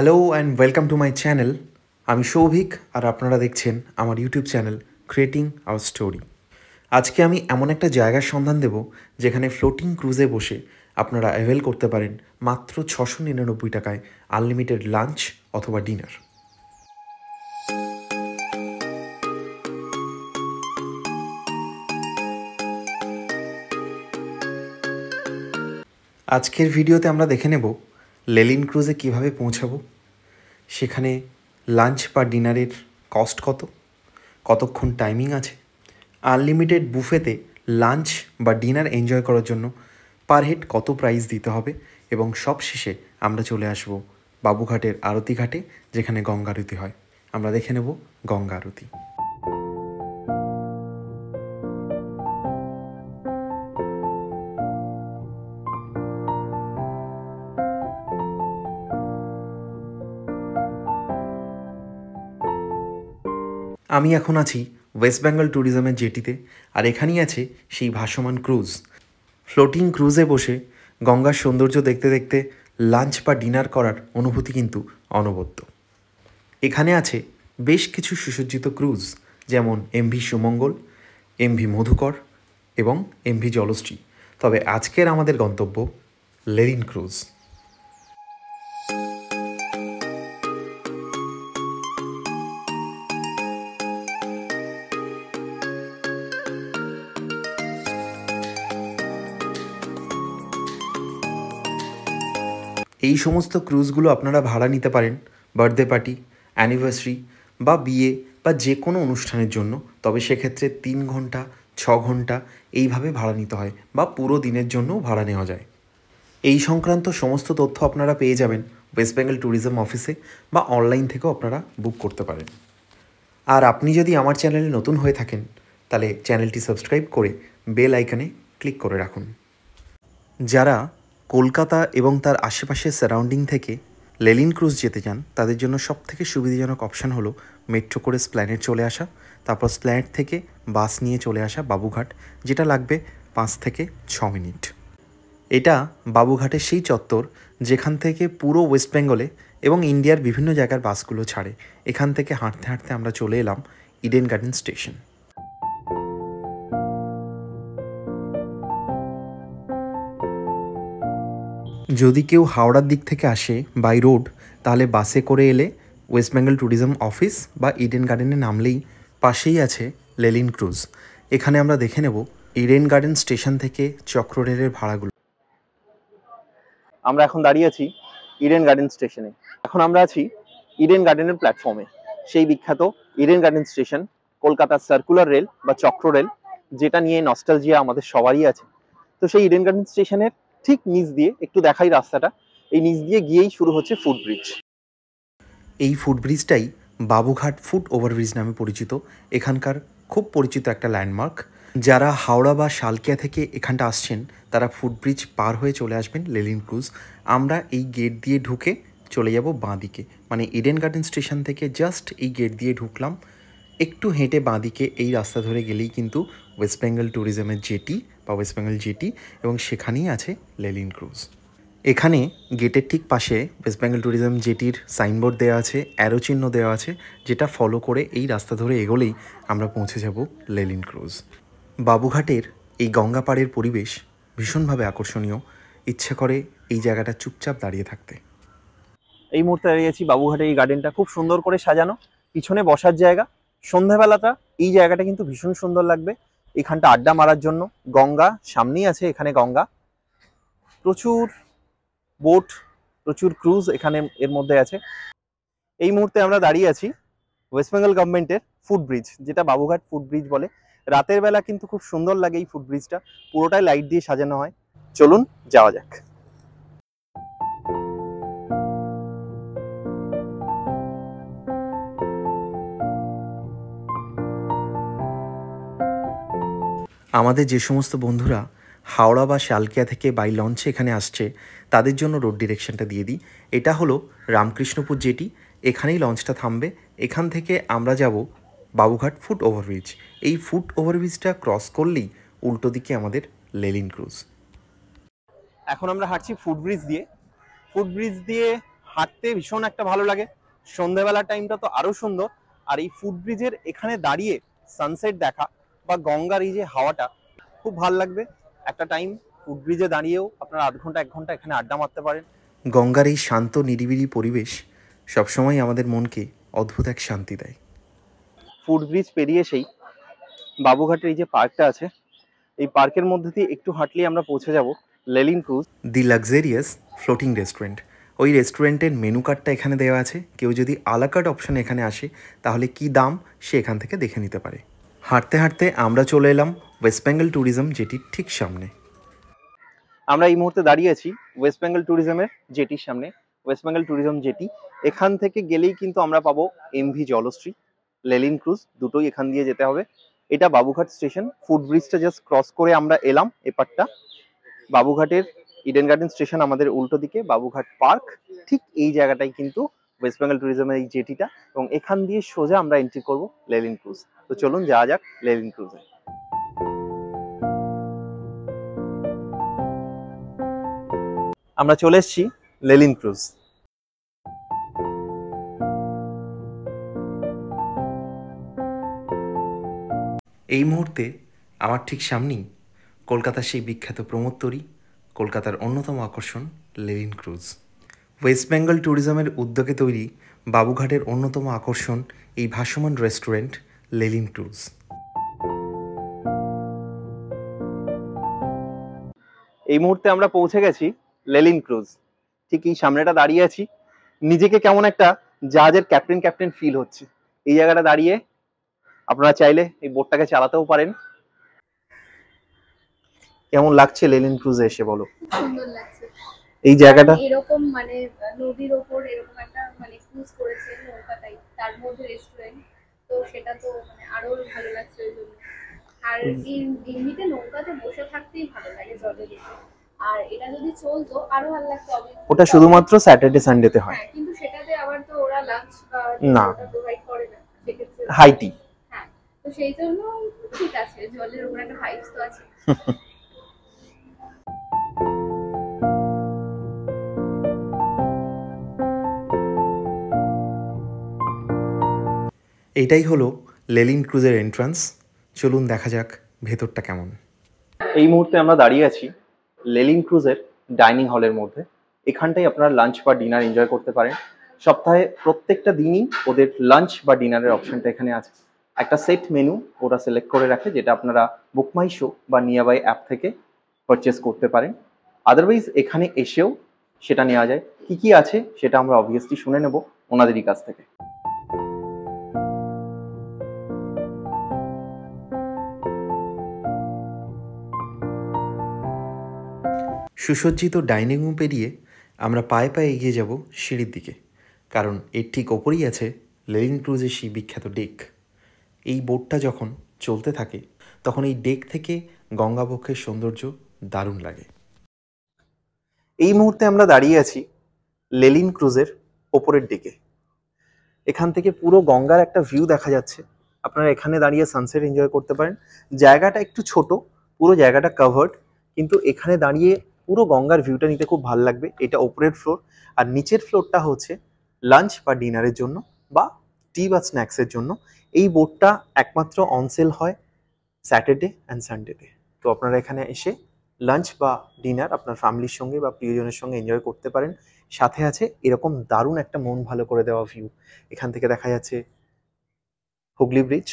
Hello and welcome to my channel আমি সৌভিক আর আপনারা দেখছেন আমার YouTube channel creating our story আজকে আমি এমন একটা জায়গার সন্ধান দেব যেখানে ফ্লোটিং ক্রুজে বসে আপনারা অ্যাভেল করতে পারেন মাত্র ছশো নিরানব্বই টাকায় আনলিমিটেড লাঞ্চ অথবা ডিনার আজকের ভিডিওতে আমরা দেখে নেব লেলিন ক্রুজে কিভাবে পৌঁছাবো সেখানে লাঞ্চ বা ডিনারের কস্ট কত কতক্ষণ টাইমিং আছে আনলিমিটেড বুফেতে লাঞ্চ বা ডিনার এনজয় করার জন্য পার হেড কত প্রাইস দিতে হবে এবং সব শেষে আমরা চলে আসব বাবুঘাটের আরতি ঘাটে যেখানে গঙ্গা আরতি হয় আমরা দেখে নেব গঙ্গা আরতি আমি এখন আছি ওয়েস্ট বেঙ্গল ট্যুরিজমের জেটিতে আর এখানেই আছে সেই ভাসমান ক্রুজ ফ্লোটিং ক্রুজে বসে গঙ্গার সৌন্দর্য দেখতে দেখতে লাঞ্চ বা ডিনার করার অনুভূতি কিন্তু অনবদ্য এখানে আছে বেশ কিছু সুসজ্জিত ক্রুজ যেমন এমভি সুমঙ্গল এমভি মধুকর এবং এমভি জলশ্রী তবে আজকের আমাদের গন্তব্য লেরিন ক্রুজ সমস্ত ক্রুজগুলো আপনারা ভাড়া নিতে পারেন বার্থডে পার্টি অ্যানিভার্সারি বা বিয়ে বা যে কোনো অনুষ্ঠানের জন্য তবে সেক্ষেত্রে তিন ঘন্টা ছ ঘন্টা এইভাবে ভাড়া নিতে হয় বা পুরো দিনের জন্যও ভাড়া নেওয়া যায় এই সংক্রান্ত সমস্ত তথ্য আপনারা পেয়ে যাবেন ওয়েস্ট বেঙ্গল ট্যুরিজম অফিসে বা অনলাইন থেকেও আপনারা বুক করতে পারেন আর আপনি যদি আমার চ্যানেলে নতুন হয়ে থাকেন তাহলে চ্যানেলটি সাবস্ক্রাইব করে বেল আইকনে ক্লিক করে রাখুন যারা কলকাতা এবং তার আশেপাশের সারাউন্ডিং থেকে লেলিন ক্রুজ যেতে চান তাদের জন্য সবথেকে সুবিধাজনক অপশান হলো মেট্রো করে স্প্ল্যানেট চলে আসা তারপর স্প্ল্যানেট থেকে বাস নিয়ে চলে আসা বাবুঘাট যেটা লাগবে পাঁচ থেকে ছ মিনিট এটা বাবুঘাটের সেই চত্বর যেখান থেকে পুরো ওয়েস্ট বেঙ্গলে এবং ইন্ডিয়ার বিভিন্ন জায়গার বাসগুলো ছাড়ে এখান থেকে হাঁটতে হাঁটতে আমরা চলে এলাম ইডেন গার্ডেন স্টেশন যদি কেউ হাওড়ার দিক থেকে আসে বাই রোড তাহলে বাসে করে এলে ওয়েস্ট বেঙ্গল ট্যুরিজম অফিস বা ইডেন গার্ডেনে নামলেই পাশেই আছে লেলিন ক্রুজ এখানে আমরা দেখে নেব ইডেন গার্ডেন স্টেশন থেকে চক্র রেলের ভাড়াগুলো আমরা এখন দাঁড়িয়ে আছি ইডেন গার্ডেন স্টেশনে এখন আমরা আছি ইডেন গার্ডেনের প্ল্যাটফর্মে সেই বিখ্যাত ইডেন গার্ডেন স্টেশন কলকাতার সার্কুলার রেল বা চক্র রেল যেটা নিয়ে নস্টালজিয়া আমাদের সবারই আছে তো সেই ইডেন গার্ডেন স্টেশনের ঠিক নিচ দিয়ে একটু দেখাই রাস্তাটা এই নিচ দিয়ে গিয়েই শুরু হচ্ছে ফুটব্রিজ এই ফুটব্রিজটাই বাবুঘাট ফুট ওভারব্রিজ নামে পরিচিত এখানকার খুব পরিচিত একটা ল্যান্ডমার্ক যারা হাওড়া বা শালকিয়া থেকে এখানটা আসছেন তারা ফুটব্রিজ পার হয়ে চলে আসবেন লেলিন ক্রুজ আমরা এই গেট দিয়ে ঢুকে চলে যাব বাঁ দিকে মানে ইডেন গার্ডেন স্টেশন থেকে জাস্ট এই গেট দিয়ে ঢুকলাম একটু হেঁটে বাঁ দিকে এই রাস্তা ধরে গেলেই কিন্তু ওয়েস্ট বেঙ্গল ট্যুরিজমের জেটি বা ওয়েস্ট বেঙ্গল জেটি এবং সেখানেই আছে লেলিন ক্রুজ এখানে গেটের ঠিক পাশে ওয়েস্ট বেঙ্গল ট্যুরিজম জেটির সাইনবোর্ড দেওয়া আছে অ্যারো চিহ্ন দেওয়া আছে যেটা ফলো করে এই রাস্তা ধরে এগোলেই আমরা পৌঁছে যাব লেলিন ক্রুজ বাবুঘাটের এই গঙ্গাপাড়ের পরিবেশ ভীষণভাবে আকর্ষণীয় ইচ্ছে করে এই জায়গাটা চুপচাপ দাঁড়িয়ে থাকতে এই মুহূর্তে আছি বাবুঘাটে এই গার্ডেনটা খুব সুন্দর করে সাজানো পিছনে বসার জায়গা সন্ধ্যাবেলাটা এই জায়গাটা কিন্তু ভীষণ সুন্দর লাগবে এখানটা আড্ডা মারার জন্য গঙ্গা সামনেই আছে এখানে গঙ্গা প্রচুর বোট প্রচুর ক্রুজ এখানে এর মধ্যে আছে এই মুহূর্তে আমরা দাঁড়িয়ে আছি ওয়েস্ট বেঙ্গল গভর্নমেন্টের ফুটব্রিজ যেটা বাবুঘাট ফুটব্রিজ বলে রাতের বেলা কিন্তু খুব সুন্দর লাগে এই ফুটব্রিজটা পুরোটাই লাইট দিয়ে সাজানো হয় চলুন যাওয়া যাক আমাদের যে সমস্ত বন্ধুরা হাওড়া বা শালকিয়া থেকে বাই লঞ্চে এখানে আসছে তাদের জন্য রোড ডিরেকশনটা দিয়ে দিই এটা হলো রামকৃষ্ণপুর জেটি এখানেই লঞ্চটা থামবে এখান থেকে আমরা যাব বাবুঘাট ফুট ওভারব্রিজ এই ফুট ওভারব্রিজটা ক্রস করলেই উল্টো দিকে আমাদের লেলিন ক্রুজ এখন আমরা হাঁটছি ফুটব্রিজ দিয়ে ফুটব্রিজ দিয়ে হাঁটতে ভীষণ একটা ভালো লাগে সন্ধ্যাবেলার টাইমটা তো আরও সুন্দর আর এই ফুটব্রিজের এখানে দাঁড়িয়ে সানসেট দেখা বা গঙ্গার এই যে হাওয়াটা খুব ভাল লাগবে একটা টাইম উডব্রিজে দাঁড়িয়েও আপনারা আধ ঘন্টা এক ঘন্টা এখানে আড্ডা মারতে পারেন গঙ্গার এই শান্ত নিরিবিলি পরিবেশ সবসময় আমাদের মনকে অদ্ভুত এক শান্তি দেয় ফুটব্রিজ পেরিয়ে সেই বাবুঘাটের এই যে পার্কটা আছে এই পার্কের মধ্যে দিয়ে একটু হাঁটলেই আমরা পৌঁছে যাব Lelin cruise the luxurious floating restaurant ওই রেস্টুরেন্টের মেনু কার্ডটা এখানে দেওয়া আছে কেউ যদি আলাকার্ড অপশন এখানে আসে তাহলে কি দাম সে এখান থেকে দেখে নিতে পারে হাঁটতে হাঁটতে আমরা চলে এলাম ওয়েস্ট বেঙ্গল ট্যুরিজম জেটির ঠিক সামনে আমরা এই মুহূর্তে দাঁড়িয়ে আছি ওয়েস্ট বেঙ্গল ট্যুরিজমের জেটির সামনে ওয়েস্ট বেঙ্গল ট্যুরিজম জেটি এখান থেকে গেলেই কিন্তু আমরা পাবো এমভি জলশ্রী লেলিন ক্রুজ দুটোই এখান দিয়ে যেতে হবে এটা বাবুঘাট স্টেশন ফুটব্রিজটা জাস্ট ক্রস করে আমরা এলাম এপারটা বাবুঘাটের ইডেন গার্ডেন স্টেশন আমাদের উল্টো দিকে বাবুঘাট পার্ক ঠিক এই জায়গাটাই কিন্তু ওয়েস্ট বেঙ্গল ট্যুরিজমের এই জেটিটা এবং এখান দিয়ে সোজা আমরা এন্ট্রি করব লেলিন ক্রুজ তো চলুন যাওয়া যাক লেলিন ক্রুজে আমরা চলে এসেছি লেলিন ক্রুজ এই মুহূর্তে আমার ঠিক সামনেই কলকাতার সেই বিখ্যাত প্রমোত্তরী কলকাতার অন্যতম আকর্ষণ লেলিন ক্রুজ ওয়েস্ট বেঙ্গল ট্যুরিজমের উদ্যোগে তৈরি বাবুঘাটের অন্যতম আকর্ষণ এই ভাসমান রেস্টুরেন্ট লেলিন ট্যুরস এই মুহূর্তে আমরা পৌঁছে গেছি লেলিন ক্রুজ ঠিক এই সামনেটা দাঁড়িয়ে আছি নিজেকে কেমন একটা জাহাজের ক্যাপ্টেন ক্যাপ্টেন ফিল হচ্ছে এই জায়গাটা দাঁড়িয়ে আপনারা চাইলে এই বোটটাকে চালাতেও পারেন কেমন লাগছে লেলিন ক্রুজে এসে বলো সুন্দর লাগছে এই জায়গাটা এরকম মানে নদীর ওপর এরকম একটা মানে ক্রুজ করেছে কলকাতায় তার মধ্যে রেস্টুরেন্ট তো সেটা তো মানে আরো ভালো লাগছে ওই জন্য আর এমনিতে নৌকাতে বসে থাকতেই ভালো লাগে জলে আর এটা যদি চলতো আরো ভালো লাগতো ওটা শুধুমাত্র স্যাটারডে সানডেতে হয় হ্যাঁ, কিন্তু সেটাতে আবার তো ওরা লাঞ্চ না প্রোভাইড করে না হাইটি হ্যাঁ তো সেই জন্য ঠিক আছে জলের উপর একটা হাইট তো আছে এটাই হলো লেলিন ক্রুজের এন্ট্রান্স চলুন দেখা যাক ভেতরটা কেমন এই মুহূর্তে আমরা দাঁড়িয়ে আছি লেলিন ক্রুজের ডাইনিং হলের মধ্যে এখানটাই আপনারা লাঞ্চ বা ডিনার এনজয় করতে পারেন সপ্তাহে প্রত্যেকটা দিনই ওদের লাঞ্চ বা ডিনারের অপশনটা এখানে আছে একটা সেট মেনু ওরা সিলেক্ট করে রাখে যেটা আপনারা বুকমাই শো বা নিয়াবাই অ্যাপ থেকে পারচেস করতে পারেন আদারওয়াইজ এখানে এসেও সেটা নেওয়া যায় কি কি আছে সেটা আমরা অবভিয়াসলি শুনে নেব ওনাদেরই কাছ থেকে সুসজ্জিত ডাইনিং রুম পেরিয়ে আমরা পায়ে পায়ে এগিয়ে যাব সিঁড়ির দিকে কারণ এর ঠিক ওপরেই আছে লেলিন ক্রুজের সেই বিখ্যাত ডেক এই বোটটা যখন চলতে থাকে তখন এই ডেক থেকে গঙ্গাবক্ষের সৌন্দর্য দারুণ লাগে এই মুহূর্তে আমরা দাঁড়িয়ে আছি লেলিন ক্রুজের ওপরের ডেকে এখান থেকে পুরো গঙ্গার একটা ভিউ দেখা যাচ্ছে আপনারা এখানে দাঁড়িয়ে সানসেট এনজয় করতে পারেন জায়গাটা একটু ছোট পুরো জায়গাটা কাভার্ড কিন্তু এখানে দাঁড়িয়ে পুরো গঙ্গার ভিউটা নিতে খুব ভালো লাগবে এটা ওপরের ফ্লোর আর নিচের ফ্লোরটা হচ্ছে লাঞ্চ বা ডিনারের জন্য বা টি বা স্ন্যাক্সের জন্য এই বোটটা একমাত্র অনসেল হয় স্যাটারডে অ্যান্ড সানডেতে তো আপনারা এখানে এসে লাঞ্চ বা ডিনার আপনার ফ্যামিলির সঙ্গে বা প্রিয়জনের সঙ্গে এনজয় করতে পারেন সাথে আছে এরকম দারুণ একটা মন ভালো করে দেওয়া ভিউ এখান থেকে দেখা যাচ্ছে হুগলি ব্রিজ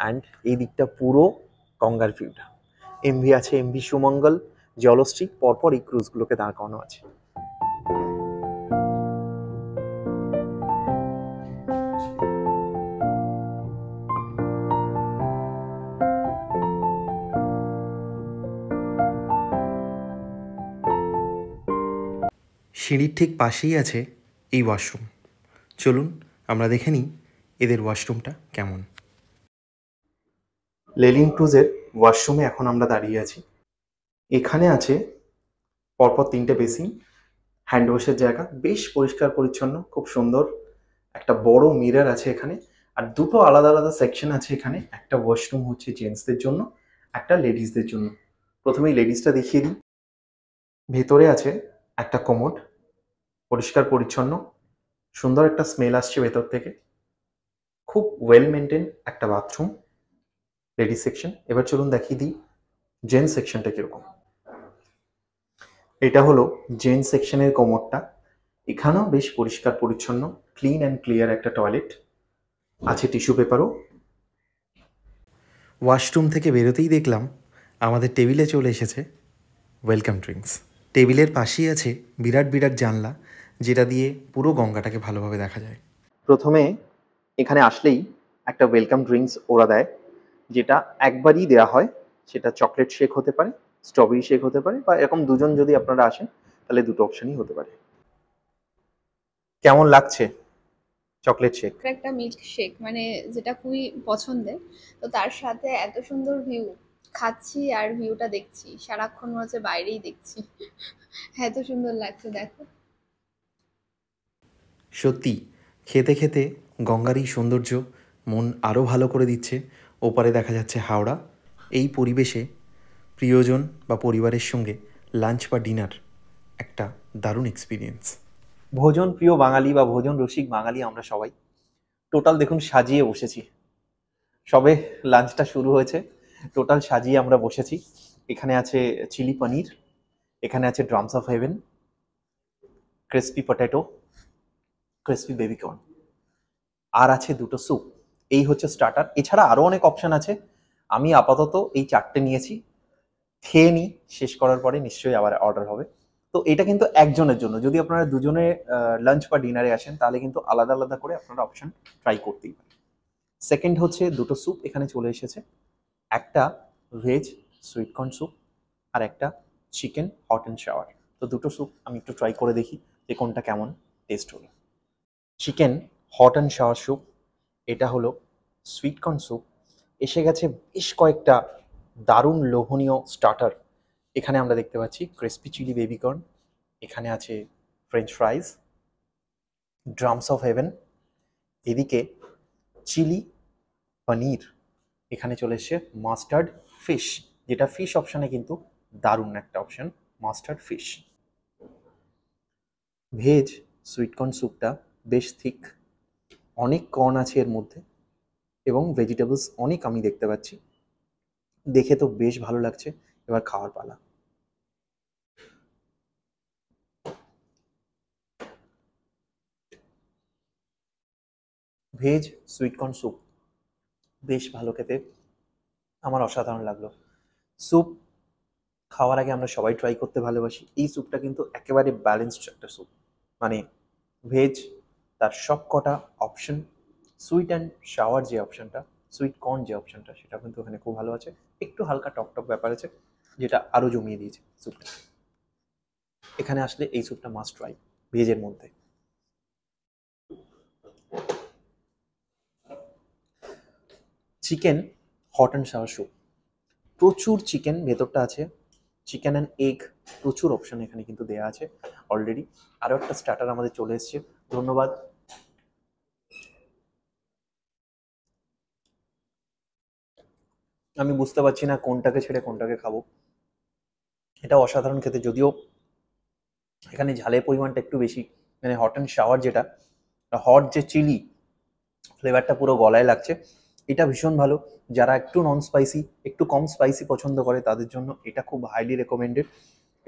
অ্যান্ড এই দিকটা পুরো গঙ্গার ভিউটা এমভি আছে এমভি সুমঙ্গল জলশ্রী পরপর এই ক্রুজগুলোকে দাঁড় করানো আছে সিঁড়ির ঠিক পাশেই আছে এই ওয়াশরুম চলুন আমরা দেখে নিই এদের ওয়াশরুমটা কেমন লেলিং ক্রুজের ওয়াশরুমে এখন আমরা দাঁড়িয়ে আছি এখানে আছে পরপর তিনটে বেসিন হ্যান্ড ওয়াশের জায়গা বেশ পরিষ্কার পরিচ্ছন্ন খুব সুন্দর একটা বড় মিরার আছে এখানে আর দুটো আলাদা আলাদা সেকশন আছে এখানে একটা ওয়াশরুম হচ্ছে জেন্টসদের জন্য একটা লেডিসদের জন্য প্রথমেই লেডিসটা দেখিয়ে দিই ভেতরে আছে একটা কোমোড পরিষ্কার পরিচ্ছন্ন সুন্দর একটা স্মেল আসছে ভেতর থেকে খুব ওয়েল মেনটেন একটা বাথরুম লেডিস সেকশন এবার চলুন দেখিয়ে দিই জেন্টস সেকশনটা কীরকম এটা হলো জেন সেকশনের কোমরটা এখানেও বেশ পরিষ্কার পরিচ্ছন্ন ক্লিন অ্যান্ড ক্লিয়ার একটা টয়লেট আছে টিস্যু পেপারও ওয়াশরুম থেকে বেরোতেই দেখলাম আমাদের টেবিলে চলে এসেছে ওয়েলকাম ড্রিঙ্কস টেবিলের পাশেই আছে বিরাট বিরাট জানলা যেটা দিয়ে পুরো গঙ্গাটাকে ভালোভাবে দেখা যায় প্রথমে এখানে আসলেই একটা ওয়েলকাম ড্রিঙ্কস ওরা দেয় যেটা একবারই দেয়া হয় সেটা চকলেট শেক হতে পারে স্ট্রবেরি শেক হতে পারে বা এরকম দুজন যদি আপনারা আসেন তাহলে দুটো অপশনই হতে পারে কেমন লাগছে চকলেট শেক একটা মিল্ক শেক মানে যেটা খুবই পছন্দের তো তার সাথে এত সুন্দর ভিউ খাচ্ছি আর ভিউটা দেখছি সারাক্ষণ মনে হচ্ছে বাইরেই দেখছি এত সুন্দর লাগছে দেখো সত্যি খেতে খেতে গঙ্গার এই সৌন্দর্য মন আরও ভালো করে দিচ্ছে ওপারে দেখা যাচ্ছে হাওড়া এই পরিবেশে প্রিয়জন বা পরিবারের সঙ্গে লাঞ্চ বা ডিনার একটা দারুণ এক্সপিরিয়েন্স ভোজন প্রিয় বাঙালি বা ভোজন রসিক বাঙালি আমরা সবাই টোটাল দেখুন সাজিয়ে বসেছি সবে লাঞ্চটা শুরু হয়েছে টোটাল সাজিয়ে আমরা বসেছি এখানে আছে চিলি পনির এখানে আছে drums of heaven crispy potato crispy baby corn আর আছে দুটো স্যুপ এই হচ্ছে স্টার্টার এছাড়া আরও অনেক অপশান আছে আমি আপাতত এই চারটে নিয়েছি খেয়ে নিই শেষ করার পরে নিশ্চয়ই আবার অর্ডার হবে তো এটা কিন্তু একজনের জন্য যদি আপনারা দুজনে লাঞ্চ বা ডিনারে আসেন তাহলে কিন্তু আলাদা আলাদা করে আপনারা অপশন ট্রাই করতেই পারেন সেকেন্ড হচ্ছে দুটো স্যুপ এখানে চলে এসেছে একটা ভেজ সুইটকর্ন স্যুপ আর একটা চিকেন হট অ্যান্ড শাওয়ার তো দুটো স্যুপ আমি একটু ট্রাই করে দেখি যে কোনটা কেমন টেস্ট হলো chicken hot and sour soup এটা হলো সুইটকর্ন স্যুপ এসে গেছে বেশ কয়েকটা দারুণ লোভনীয় স্টার্টার এখানে আমরা দেখতে পাচ্ছি ক্রিস্পি চিলি বেবিকর্ন এখানে আছে French fries drums of heaven এদিকে চিলি পনির এখানে চলে এসছে মাস্টার্ড ফিশ যেটা ফিশ অপশানে কিন্তু দারুণ একটা option mustard fish veg sweetcorn স্যুপটা বেশ থিক অনেক কর্ন আছে এর মধ্যে এবং ভেজিটেবলস অনেক আমি দেখতে পাচ্ছি দেখে তো বেশ ভালো লাগছে এবার খাওয়ার পালা ভেজ সুইটকর্ন স্যুপ বেশ ভালো খেতে আমার অসাধারণ লাগলো স্যুপ খাওয়ার আগে আমরা সবাই ট্রাই করতে ভালোবাসি এই স্যুপটা কিন্তু একেবারে ব্যালেন্সড একটা স্যুপ মানে ভেজ তার সব কটা অপশন সুইট অ্যান্ড শাওয়ার যে অপশনটা সুইট কর্ন যে অপশানটা সেটা কিন্তু ওখানে খুব ভালো আছে একটু হালকা টক টক ব্যাপার আছে যেটা আরও জমিয়ে দিয়েছে স্যুপটা এখানে আসলে এই স্যুপটা মাস্ট ট্রাই ভেজের মধ্যে chicken hot and sour soup প্রচুর চিকেন ভেতরটা আছে চিকেন অ্যান্ড এগ প্রচুর অপশান এখানে কিন্তু দেয়া আছে অলরেডি আরও একটা স্টার্টার আমাদের চলে এসছে ধন্যবাদ আমি বুঝতে পারছি না কোনটাকে ছেড়ে কোনটাকে খাবো এটা অসাধারণ খেতে যদিও এখানে ঝালের পরিমাণটা একটু বেশি মানে হট অ্যান্ড শাওয়ার যেটা হট যে চিলি ফ্লেভারটা পুরো গলায় লাগছে এটা ভীষণ ভালো যারা একটু নন স্পাইসি একটু কম স্পাইসি পছন্দ করে তাদের জন্য এটা খুব হাইলি রেকমেন্ডেড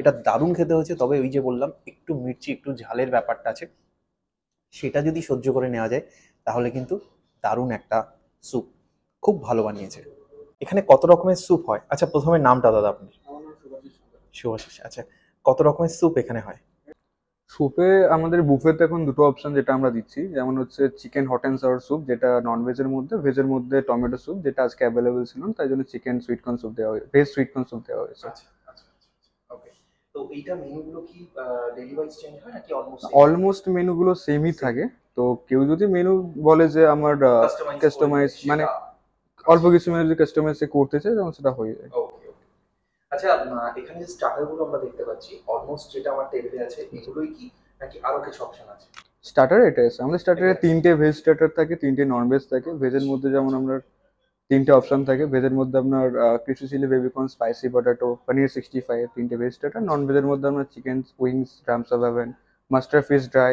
এটা দারুণ খেতে হয়েছে তবে ওই যে বললাম একটু মির্চি একটু ঝালের ব্যাপারটা আছে সেটা যদি সহ্য করে নেওয়া যায় তাহলে কিন্তু দারুণ একটা স্যুপ খুব ভালো বানিয়েছে এখানে কত রকমের স্যুপ হয় আচ্ছা প্রথমে নামটা দাদা আপনি শুভাশিস আচ্ছা কত রকমের স্যুপ এখানে হয় স্যুপে আমাদের বুফেতে এখন দুটো অপশন যেটা আমরা দিচ্ছি যেমন হচ্ছে chicken hot and sour soup যেটা নন ভেজের মধ্যে ভেজের মধ্যে টমেটো স্যুপ যেটা আজকে অ্যাভেলেবেল ছিল তাই জন্য চিকেন সুইট কর্ন স্যুপ দেওয়া হয়েছে ভেজ সুইট কর্ন স্যুপ দেওয়া হয়েছে তো এইটা মেনুগুলো কি অলমোস্ট মেনুগুলো সেমই থাকে তো কেউ যদি মেনু বলে যে আমার কাস্টমাইজ মানে অল্প কিছু মানে যদি কাস্টমার সে করতে চাই তখন সেটা হয়ে যায় আচ্ছা এখানে যে স্টার্টারগুলো আমরা দেখতে পাচ্ছি অলমোস্ট যেটা আমার টেবিলে আছে এগুলোই কি নাকি আরো কিছু অপশন আছে স্টার্টার এটা আছে আমাদের স্টার্টারে তিনটে ভেজ স্টার্টার থাকে তিনটে নন ভেজ থাকে ভেজের মধ্যে যেমন আমরা তিনটে অপশন থাকে ভেজের মধ্যে আপনার কিছু chilli baby corn spicy potato paneer sixty five তিনটে ভেজ স্টার্টার নন ভেজের মধ্যে আপনার chicken wings drums of heaven mustard fish dry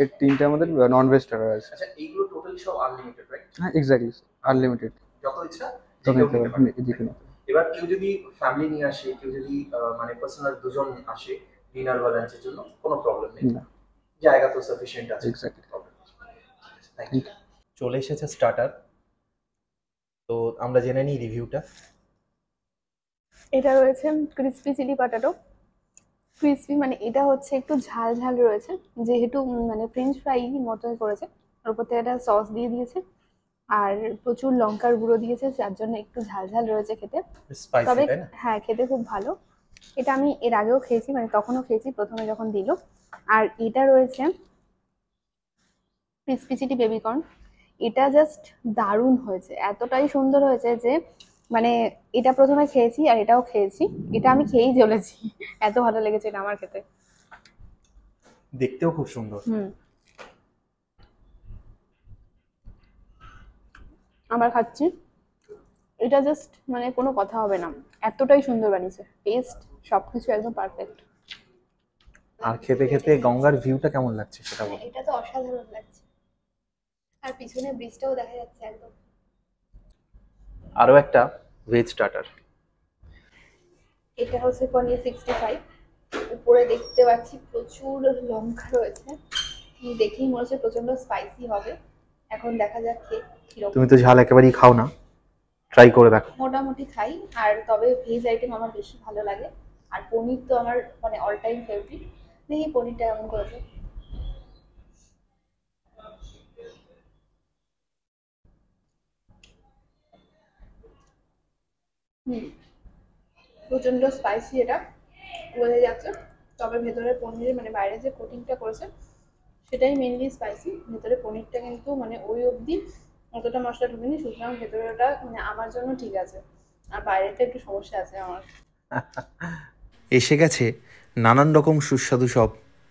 এর তিনটে আমাদের নন ভেজ স্টার্টার আছে আচ্ছা এইগুলো টোটালি সব আনলিমিটেড রাইট হ্যাঁ এক্স্যাক্টলি আনলিমিটেড যত ইচ্ছা এবার কেউ যদি ফ্যামিলি নিয়ে আসে কেউ যদি মানে পার্সোনাল দুজন আসে ডিনার বা লাঞ্চের জন্য কোনো প্রবলেম নেই জায়গা তো সাফিসিয়েন্ট আছে চলে এসেছে স্টার্টার তো আমরা জেনে নিই রিভিউটা এটা রয়েছে ক্রিসপি চিলি পাটাটো ক্রিসপি মানে এটা হচ্ছে একটু ঝাল ঝাল রয়েছে যেহেতু মানে ফ্রেঞ্চ ফ্রাই মতো করেছে ওর উপর থেকে একটা সস দিয়ে দিয়েছে আর প্রচুর লঙ্কার গুঁড়ো দিয়েছে যার জন্য একটু ঝাল ঝাল রয়েছে খেতে তবে হ্যাঁ খেতে খুব ভালো এটা আমি এর আগেও খেয়েছি মানে তখনও খেয়েছি প্রথমে যখন দিল আর এটা রয়েছে পিসপিসিটি বেবিকর্ন এটা জাস্ট দারুণ হয়েছে এতটাই সুন্দর হয়েছে যে মানে এটা প্রথমে খেয়েছি আর এটাও খেয়েছি এটা আমি খেয়েই চলেছি এত ভালো লেগেছে এটা আমার খেতে দেখতেও খুব সুন্দর হুম আবার খাচ্ছি এটা জাস্ট মানে কোনো কথা হবে না এতটাই সুন্দর বানিয়েছে টেস্ট সব কিছু একদম পারফেক্ট আর খেতে খেতে গঙ্গার ভিউটা কেমন লাগছে সেটা বল এটা তো অসাধারণ লাগছে আর পিছনে ব্রিজটাও দেখা যাচ্ছে একদম আরো একটা ভেজ স্টার্টার এটা হচ্ছে পনির সিক্সটি ফাইভ উপরে দেখতে পাচ্ছি প্রচুর লঙ্কা রয়েছে দেখেই মনে হচ্ছে প্রচন্ড স্পাইসি হবে এখন দেখা যাক খেয়ে তুমি তো ঝাল একেবারেই খাও না ট্রাই করে দেখো মোটামুটি খাই আর তবে ভেজ আইটেম আমার বেশি ভালো লাগে আর পনির তো আমার মানে অল টাইম ফেভারিট দেখি পনিরটা কেমন করেছে হুম স্পাইসি এটা বোঝা যাচ্ছে তবে ভেতরে পনিরের মানে বাইরে যে কোটিংটা করেছে সেটাই মেনলি স্পাইসি ভেতরে পনিরটা কিন্তু মানে ওই অবধি অতটা মশলা ঢুকিনি সুতরাং ভেতরেটা মানে আমার জন্য ঠিক আছে আর বাইরেটা একটু সমস্যা আছে আমার এসে গেছে নানান রকম সুস্বাদু সব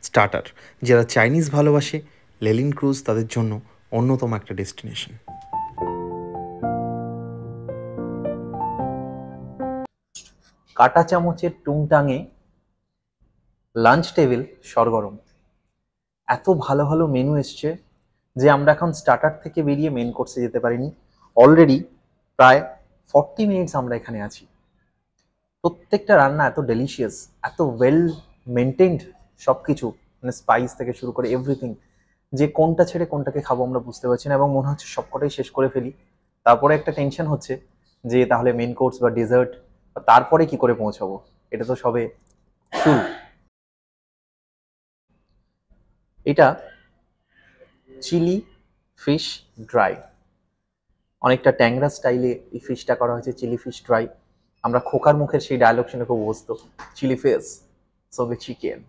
স্টার্টার যারা চাইনিজ ভালোবাসে লেলিন ক্রুজ তাদের জন্য অন্যতম একটা ডেস্টিনেশন কাটা চামচের টুংটাঙে লাঞ্চ টেবিল সরগরম এত ভালো ভালো মেনু এসছে যে আমরা এখন স্টার্টার থেকে বেরিয়ে মেন কোর্সে যেতে পারিনি অলরেডি প্রায় ফর্টি মিনিটস আমরা এখানে আছি প্রত্যেকটা রান্না এত ডেলিশিয়াস এত ওয়েল মেনটেন্ড সব কিছু মানে স্পাইস থেকে শুরু করে এভরিথিং যে কোনটা ছেড়ে কোনটাকে খাবো আমরা বুঝতে পারছি না এবং মনে হচ্ছে সবকটাই শেষ করে ফেলি তারপরে একটা টেনশন হচ্ছে যে তাহলে মেন কোর্স বা ডেজার্ট তারপরে কি করে পৌঁছাবো এটা তো সবে শুরু এটা চিলি ফিশ ড্রাই অনেকটা ট্যাংরা স্টাইলে এই ফিশটা করা হয়েছে চিলি ফিশ ড্রাই আমরা খোকার মুখের সেই ডায়লগ শুনে খুব বসত চিলি ফেস সঙ্গে চিকেন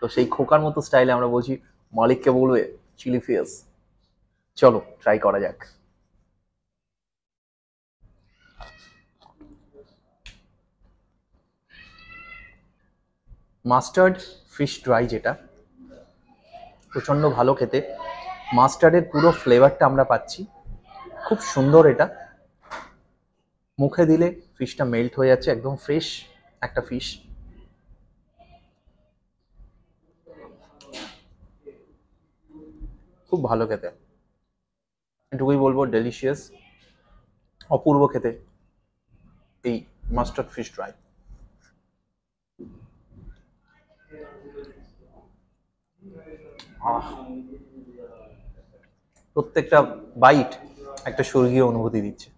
তো সেই খোকার মতো স্টাইলে আমরা বলছি মালিককে বলবে চিলি ফেস চলো ট্রাই করা যাক মাস্টার্ড ফিশ ড্রাই যেটা প্রচণ্ড ভালো খেতে মাস্টার্ডের পুরো ফ্লেভারটা আমরা পাচ্ছি খুব সুন্দর এটা মুখে দিলে ফিশটা মেল্ট হয়ে যাচ্ছে একদম ফ্রেশ একটা ফিশ খুব ভালো খেতে এটুকুই বলবো ডেলিশিয়াস অপূর্ব খেতে এই মাস্টার্ড ফিশ ড্রাই আহ প্রত্যেকটা বাইট একটা স্বর্গীয় অনুভূতি দিচ্ছে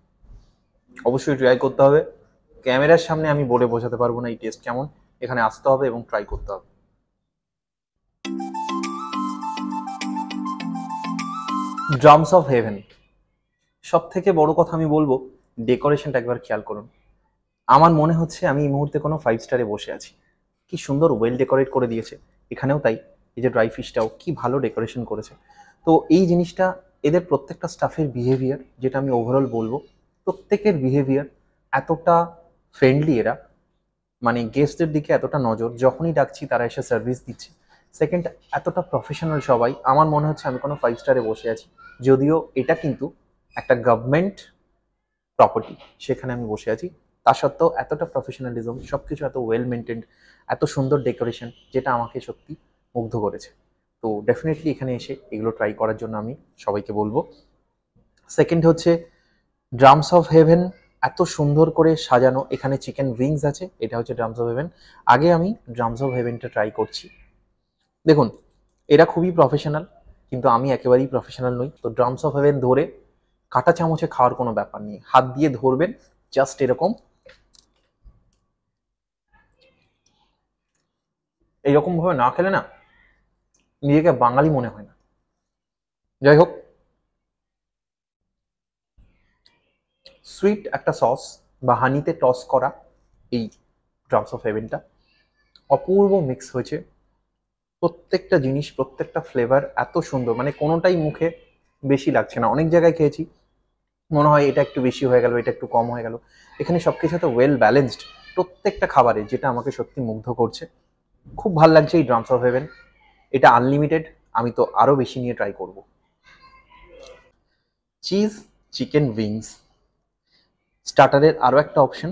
অবশ্যই ট্রাই করতে হবে ক্যামেরার সামনে আমি বলে বোঝাতে পারবো না এই টেস্ট কেমন এখানে আসতে হবে এবং ট্রাই করতে হবে ড্রামস অফ হেভেন সব থেকে বড় কথা আমি বলবো ডেকোরেশনটা একবার খেয়াল করুন আমার মনে হচ্ছে আমি এই মুহূর্তে কোনো ফাইভ স্টারে বসে আছি কি সুন্দর ওয়েল ডেকোরেট করে দিয়েছে এখানেও তাই এই যে ড্রাই ফিশটাও কি ভালো ডেকোরেশন করেছে তো এই জিনিসটা এদের প্রত্যেকটা স্টাফের বিহেভিয়ার যেটা আমি ওভারঅল বলবো প্রত্যেকের বিহেভিয়ার এতটা ফ্রেন্ডলি এরা মানে গেস্টদের দিকে এতটা নজর যখনই ডাকছি তারা এসে সার্ভিস দিচ্ছে সেকেন্ড এতটা প্রফেশনাল সবাই আমার মনে হচ্ছে আমি কোনো ফাইভ স্টারে বসে আছি যদিও এটা কিন্তু একটা গভর্নমেন্ট প্রপার্টি সেখানে আমি বসে আছি তা সত্ত্বেও এতটা প্রফেশনালিজম সব কিছু এত ওয়েল মেনটেন্ড এত সুন্দর ডেকোরেশন যেটা আমাকে সত্যি মুগ্ধ করেছে তো ডেফিনেটলি এখানে এসে এগুলো ট্রাই করার জন্য আমি সবাইকে বলবো সেকেন্ড হচ্ছে ড্রামস অফ হেভেন এত সুন্দর করে সাজানো এখানে চিকেন উইংস আছে এটা হচ্ছে ড্রামস অফ হেভেন আগে আমি ড্রামস অফ হেভেনটা ট্রাই করছি দেখুন এরা খুবই প্রফেশনাল কিন্তু আমি একেবারেই প্রফেশনাল নই তো ড্রামস অফ হেভেন ধরে কাটা চামচে খাওয়ার কোনো ব্যাপার নেই হাত দিয়ে ধরবেন জাস্ট এরকম এইরকমভাবে না খেলে না নিজেকে বাঙালি মনে হয় না যাই হোক সুইট একটা সস বা হানিতে টস করা এই ড্রামস অফ হেভেনটা অপূর্ব মিক্স হয়েছে প্রত্যেকটা জিনিস প্রত্যেকটা ফ্লেভার এত সুন্দর মানে কোনোটাই মুখে বেশি লাগছে না অনেক জায়গায় খেয়েছি মনে হয় এটা একটু বেশি হয়ে গেল এটা একটু কম হয়ে গেল এখানে সব কিছু তো ওয়েল ব্যালেন্সড প্রত্যেকটা খাবারে যেটা আমাকে সত্যি মুগ্ধ করছে খুব ভাল লাগছে এই ড্রামস অফ হেভেন এটা আনলিমিটেড আমি তো আরও বেশি নিয়ে ট্রাই করব চিজ চিকেন উইংস স্টার্টারের আরও একটা অপশন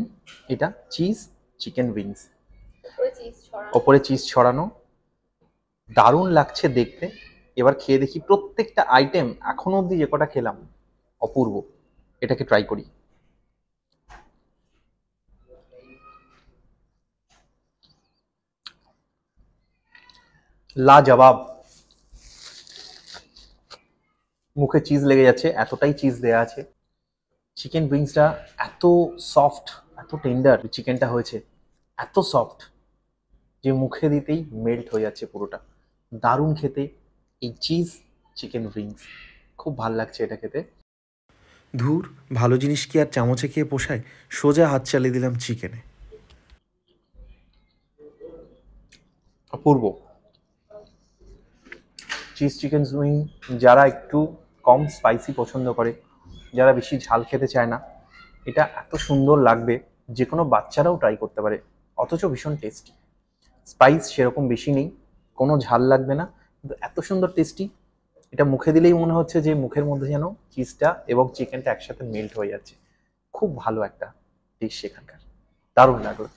এটা চিজ চিকেন উইংস ওপরে চিজ ছড়ানো দারুণ লাগছে দেখতে এবার খেয়ে দেখি প্রত্যেকটা আইটেম এখনো অবধি যে কটা খেলাম অপূর্ব এটাকে ট্রাই করি লাজবাব মুখে চিজ লেগে যাচ্ছে এতটাই চিজ দেয়া আছে চিকেন উইংসটা এত সফট এত টেন্ডার চিকেনটা হয়েছে এত সফট যে মুখে দিতেই মেল্ট হয়ে যাচ্ছে পুরোটা দারুণ খেতে এই চিজ চিকেন উইংস খুব ভাল লাগছে এটা খেতে ধুর ভালো জিনিস কি আর চামচে খেয়ে পোষায় সোজা হাত চালিয়ে দিলাম চিকেনে অপূর্ব চিজ চিকেন উইং যারা একটু কম স্পাইসি পছন্দ করে যারা বেশি ঝাল খেতে চায় না এটা এত সুন্দর লাগবে যে কোনো বাচ্চারাও ট্রাই করতে পারে অথচ ভীষণ টেস্টি স্পাইস সেরকম বেশি নেই কোনো ঝাল লাগবে না কিন্তু এত সুন্দর টেস্টি এটা মুখে দিলেই মনে হচ্ছে যে মুখের মধ্যে যেন চিজটা এবং চিকেনটা একসাথে মেল্ট হয়ে যাচ্ছে খুব ভালো একটা ডিশ সেখানকার দারুণ লাগলো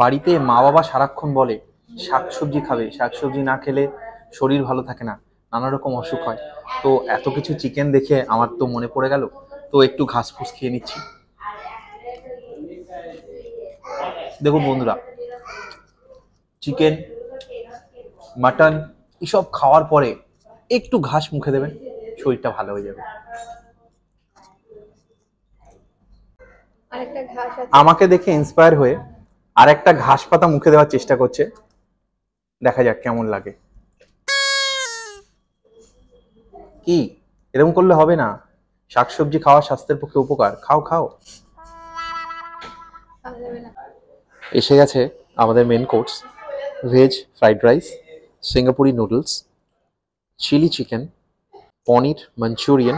বাড়িতে মা বাবা সারাক্ষণ বলে শাকসবজি খাবে শাকসবজি না খেলে শরীর ভালো থাকে না নানা রকম অসুখ হয় তো এত কিছু চিকেন দেখে আমার তো মনে পড়ে গেল তো একটু ঘাস ফুস খেয়ে নিচ্ছি দেখুন বন্ধুরা চিকেন মাটন এসব খাওয়ার পরে একটু ঘাস মুখে দেবেন শরীরটা ভালো হয়ে যাবে আমাকে দেখে ইন্সপায়ার হয়ে আর একটা ঘাস পাতা মুখে দেওয়ার চেষ্টা করছে দেখা যাক কেমন লাগে কি এরকম করলে হবে না শাকসবজি খাওয়া স্বাস্থ্যের পক্ষে উপকার খাও খাও এসে গেছে আমাদের main course veg fried rice Singapuri noodles chilli chicken paneer Manchurian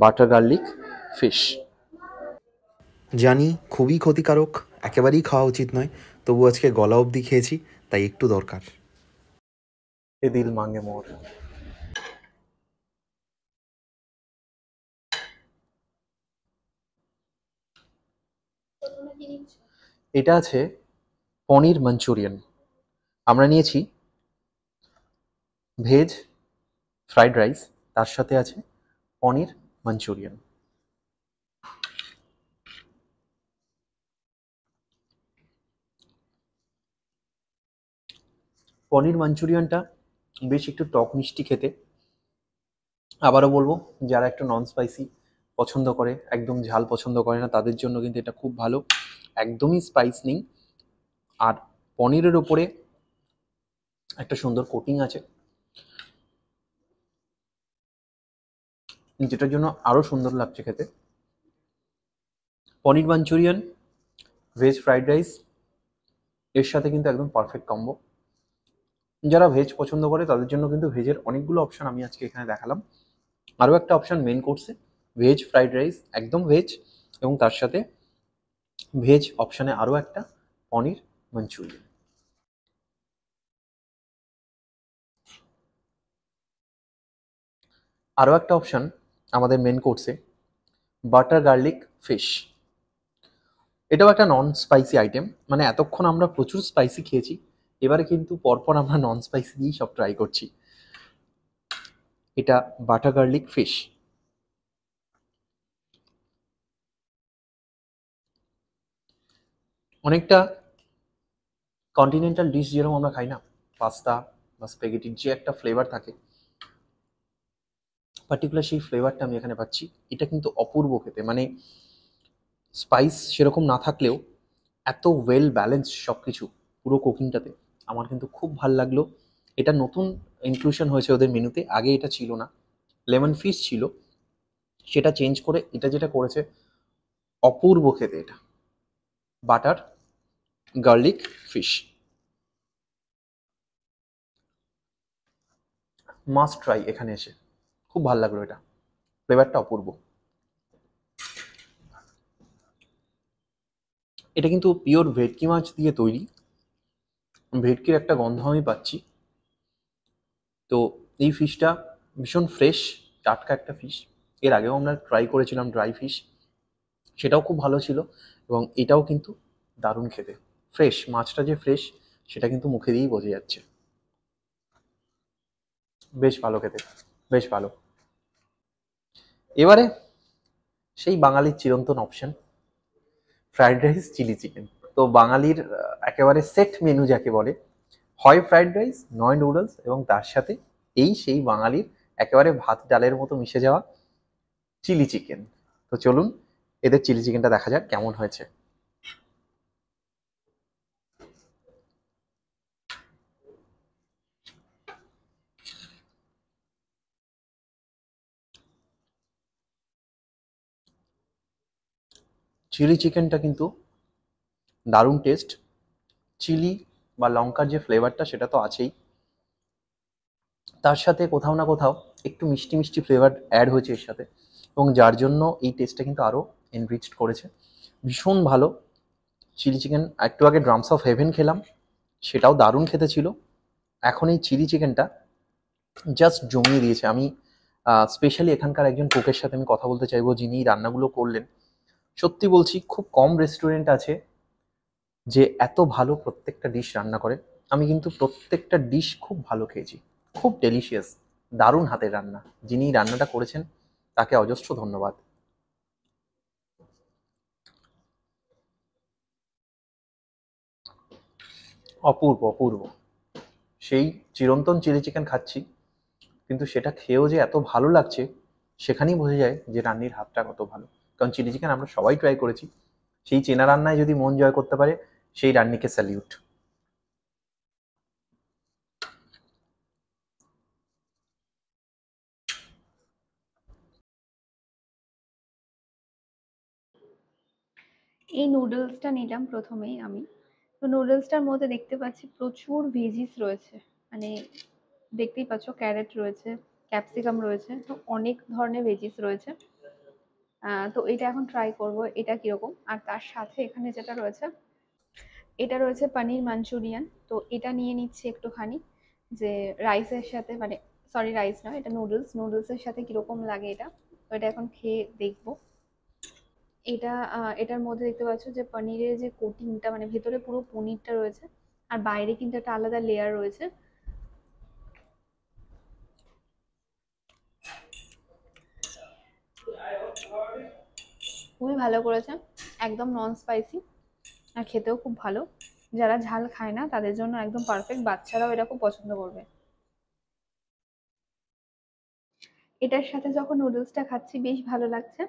butter garlic fish জানি খুবই ক্ষতিকারক একেবারেই খাওয়া উচিত নয় তবু আজকে গলা অবধি খেয়েছি তাই একটু দরকার এ দিল মাঙ্গে মোর এটা আছে পনির মাঞ্চুরিয়ান আমরা নিয়েছি ভেজ ফ্রাইড রাইস তার সাথে আছে পনির মাঞ্চুরিয়ান পনির মাঞ্চুরিয়ানটা বেশ একটু টক মিষ্টি খেতে আবারও বলবো যারা একটু নন স্পাইসি পছন্দ করে একদম ঝাল পছন্দ করে না তাদের জন্য কিন্তু এটা খুব ভালো একদমই স্পাইস নেই আর পনিরের ওপরে একটা সুন্দর কোটিং আছে যেটার জন্য আরও সুন্দর লাগছে খেতে paneer Manchurian veg fried rice এর সাথে কিন্তু একদম পারফেক্ট কম্বো যারা ভেজ পছন্দ করে তাদের জন্য কিন্তু ভেজের অনেকগুলো অপশান আমি আজকে এখানে দেখালাম আরও একটা অপশান মেন কোর্সে ভেজ ফ্রাইড রাইস একদম ভেজ এবং তার সাথে ভেজ অপশানে আরও একটা পনির মাঞ্চুরিয়ান আরও একটা অপশান আমাদের মেন কোর্সে বাটার গার্লিক ফিশ এটাও একটা নন স্পাইসি আইটেম মানে এতক্ষণ আমরা প্রচুর স্পাইসি খেয়েছি এবারে কিন্তু পরপর আমরা নন স্পাইসি দিয়েই সব ট্রাই করছি এটা বাটার গার্লিক ফিশ অনেকটা কন্টিনেন্টাল ডিশ যেরকম আমরা খাই না পাস্তা বা স্পেগেটির যে একটা ফ্লেভার থাকে পার্টিকুলার সেই ফ্লেভারটা আমি এখানে পাচ্ছি এটা কিন্তু অপূর্ব খেতে মানে স্পাইস সেরকম না থাকলেও এত ওয়েল ব্যালেন্স সব কিছু পুরো কুকিংটাতে আমার কিন্তু খুব ভাল লাগলো এটা নতুন ইনক্লুশন হয়েছে ওদের মেনুতে আগে এটা ছিল না লেমন ফিশ ছিল সেটা চেঞ্জ করে এটা যেটা করেছে অপূর্ব খেতে এটা butter garlic fish must try এখানে এসে খুব ভাল লাগলো এটা ফ্লেভারটা অপূর্ব এটা কিন্তু পিওর ভেটকি মাছ দিয়ে তৈরি ভেটকির একটা গন্ধ আমি পাচ্ছি তো এই ফিশটা ভীষণ ফ্রেশ টাটকা একটা ফিশ এর আগেও আমরা ট্রাই করেছিলাম ড্রাই ফিশ সেটাও খুব ভালো ছিল এবং এটাও কিন্তু দারুণ খেতে ফ্রেশ মাছটা যে ফ্রেশ সেটা কিন্তু মুখে দিয়েই বোঝা যাচ্ছে বেশ ভালো খেতে বেশ ভালো এবারে সেই বাঙালির চিরন্তন option fried rice chilli chicken তো বাঙালির একেবারে সেট মেনু যাকে বলে হয় ফ্রাইড রাইস নয় নুডলস এবং তার সাথে এই সেই বাঙালির একেবারে ভাত ডালের মতো মিশে যাওয়া চিলি চিকেন তো চলুন এদের চিলি চিকেনটা দেখা যাক কেমন হয়েছে চিলি চিকেনটা কিন্তু দারুণ টেস্ট চিলি বা লঙ্কার যে ফ্লেভারটা সেটা তো আছেই তার সাথে কোথাও না কোথাও একটু মিষ্টি মিষ্টি ফ্লেভার অ্যাড হয়েছে এর সাথে এবং যার জন্য এই টেস্টটা কিন্তু আরও এনরিচড করেছে ভীষণ ভালো চিলি চিকেন একটু আগে ড্রামস অফ হেভেন খেলাম সেটাও দারুণ খেতে ছিল এখন এই চিলি চিকেনটা জাস্ট জমিয়ে দিয়েছে আমি স্পেশালি এখানকার একজন কোকের সাথে আমি কথা বলতে চাইবো যিনি রান্নাগুলো করলেন সত্যি বলছি খুব কম রেস্টুরেন্ট আছে যে এত ভালো প্রত্যেকটা ডিশ রান্না করে আমি কিন্তু প্রত্যেকটা ডিশ খুব ভালো খেয়েছি খুব ডেলিশিয়াস দারুণ হাতের রান্না যিনি রান্নাটা করেছেন তাকে অজস্র ধন্যবাদ অপূর্ব অপূর্ব সেই চিরন্তন চিলি চিকেন খাচ্ছি কিন্তু সেটা খেয়েও যে এত ভালো লাগছে সেখানেই বোঝা যায় যে রান্নির হাতটা কত ভালো কারণ চিলি চিকেন আমরা সবাই ট্রাই করেছি সেই চেনা রান্নায় যদি মন জয় করতে পারে সেই রান্নিকে স্যালিউট এই নুডলসটা নিলাম প্রথমেই আমি তো নুডলসটার মধ্যে দেখতে পাচ্ছি প্রচুর ভেজিস রয়েছে মানে দেখতেই পাচ্ছ ক্যারেট রয়েছে ক্যাপসিকাম রয়েছে তো অনেক ধরনের ভেজিস রয়েছে তো এটা এখন ট্রাই করব এটা কিরকম আর তার সাথে এখানে যেটা রয়েছে এটা রয়েছে পানির মাঞ্চুরিয়ান তো এটা নিয়ে নিচ্ছি একটুখানি যে রাইসের সাথে মানে সরি রাইস নয় এটা নুডলস নুডলসের সাথে কীরকম লাগে এটা তো এটা এখন খেয়ে দেখব এটা এটার মধ্যে দেখতে পাচ্ছ যে পনিরের যে কোটিংটা মানে ভেতরে পুরো পনিরটা রয়েছে আর বাইরে কিন্তু একটা আলাদা লেয়ার রয়েছে খুবই ভালো করেছে একদম নন স্পাইসি আর খেতেও খুব ভালো যারা ঝাল খায় না তাদের জন্য একদম পারফেক্ট বাচ্চারাও এটা খুব পছন্দ করবে এটার সাথে যখন নুডলসটা খাচ্ছি বেশ ভালো লাগছে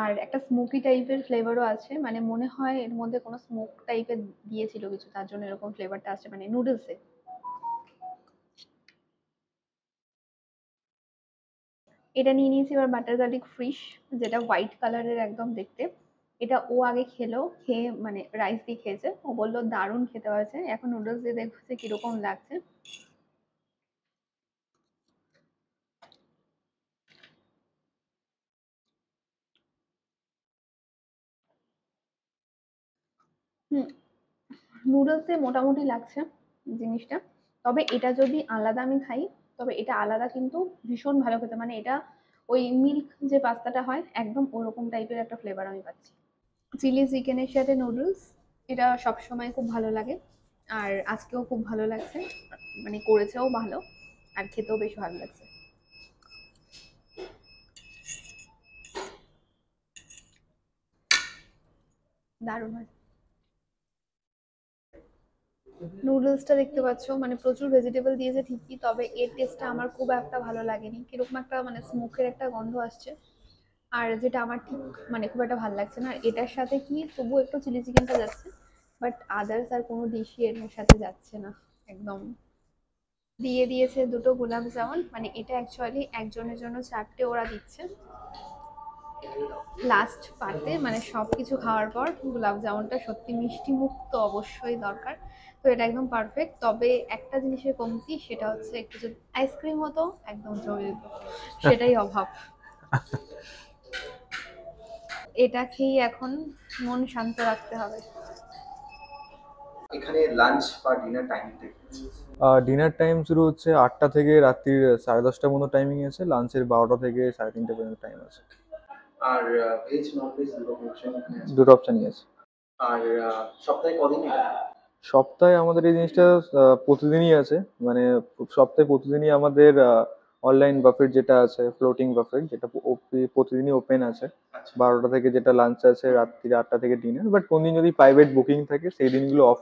আর একটা স্মোকি টাইপের ফ্লেভারও আছে মানে মনে হয় এর মধ্যে কোনো স্মোক টাইপের দিয়েছিল কিছু তার জন্য এরকম ফ্লেভারটা আছে মানে নুডলসে এটা নিয়ে নিয়েছি এবার বাটার গার্লিক ফ্রিশ যেটা হোয়াইট কালারের একদম দেখতে এটা ও আগে খেলো খেয়ে মানে রাইস দিয়ে খেয়েছে ও বললো দারুণ খেতে হয়েছে এখন নুডলস দিয়ে দেখছে কিরকম লাগছে হুম নুডলসে মোটামুটি লাগছে জিনিসটা তবে এটা যদি আলাদা আমি খাই তবে এটা আলাদা কিন্তু ভীষণ ভালো খেতে মানে এটা ওই মিল্ক যে পাস্তাটা হয় একদম ওরকম টাইপের একটা ফ্লেভার আমি পাচ্ছি চিলি চিকেনের সাথে নুডলস এটা সবসময় খুব ভালো লাগে আর আজকেও খুব ভালো লাগছে মানে করেছেও ভালো আর খেতেও বেশ ভালো লাগছে দারুণ হয় নুডলসটা দেখতে পাচ্ছ মানে প্রচুর ভেজিটেবল দিয়েছে ঠিকই তবে এর টেস্টটা আমার খুব একটা ভালো লাগেনি কিরকম একটা মানে স্মোকের একটা গন্ধ আসছে আর যেটা আমার ঠিক মানে খুব একটা ভালো লাগছে না আর এটার সাথে কি তবু একটু চিলি চিকেনটা যাচ্ছে বাট আদার্স আর কোনো ডিশই এর সাথে যাচ্ছে না একদম দিয়ে দিয়েছে দুটো গোলাপ জামুন মানে এটা অ্যাকচুয়ালি একজনের জন্য চারটে ওরা দিচ্ছে লাস্ট পাতে মানে সব কিছু খাওয়ার পর গোলাপ জামুনটা সত্যি মিষ্টি মুক্ত অবশ্যই দরকার তো এটা একদম পারফেক্ট তবে একটা জিনিসের কমতি সেটা হচ্ছে একটু যদি আইসক্রিম হতো একদম জরুরি সেটাই অভাব এটা খেয়ে এখন মন শান্ত রাখতে হবে এখানে লাঞ্চ বা ডিনার টাইমিং ডিনার টাইম শুরু হচ্ছে আটটা থেকে রাত্রির সাড়ে দশটার মতো টাইমিং আছে লাঞ্চের বারোটা থেকে সাড়ে তিনটে পর্যন্ত টাইম আছে আর ভেজ নন ভেজ দুটো অপশন দুটো অপশনই আছে আর সপ্তাহে কদিন সপ্তাহে আমাদের এই জিনিসটা প্রতিদিনই আছে মানে সপ্তাহে প্রতিদিনই আমাদের অনলাইন বাফেট যেটা আছে ফ্লোটিং বাফেট যেটা প্রতিদিনই ওপেন আছে আচ্ছা। বারোটা থেকে যেটা লাঞ্চ আছে রাত্রি আটটা থেকে ডিনার বাট কোনদিন যদি প্রাইভেট বুকিং থাকে সেই দিনগুলো অফ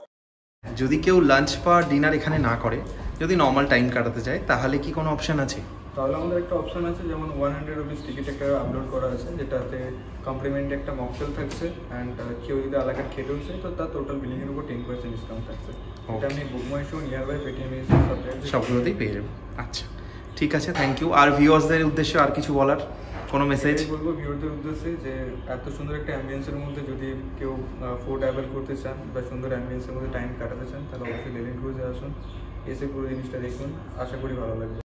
যদি কেউ লাঞ্চ বা ডিনার এখানে না করে যদি নর্মাল টাইম কাটাতে চায় তাহলে কি কোনো অপশন আছে তাহলে আমাদের একটা অপশন আছে যেমন ওয়ান হান্ড্রেড রুপিস টিকিট একটা আপলোড করা আছে যেটাতে কমপ্লিমেন্ট একটা মকটেল থাকছে অ্যান্ড কেউ যদি আলাদা খেটে উঠছে তো তার টোটাল বিলিং এর উপর টেন পার্সেন্ট ডিসকাউন্ট থাকছে এটা আমি BookMyShow Nearbuy Paytm সবগুলোতেই পেয়ে যাবো আচ্ছা ঠিক আছে থ্যাংক ইউ আর ভিউয়ার্সদের উদ্দেশ্যে আর কিছু বলার কোনো মেসেজ বলবো ভিউয়ারদের উদ্দেশ্যে যে এত সুন্দর একটা অ্যাম্বিয়েন্সের মধ্যে যদি কেউ ফুড ট্রাভেল করতে চান বা সুন্দর অ্যাম্বিয়েন্সের মধ্যে টাইম কাটাতে চান তাহলে অবশ্যই লেভেন ক্রুজে আসুন এসে পুরো জিনিসটা দেখুন আশা করি ভালো লাগবে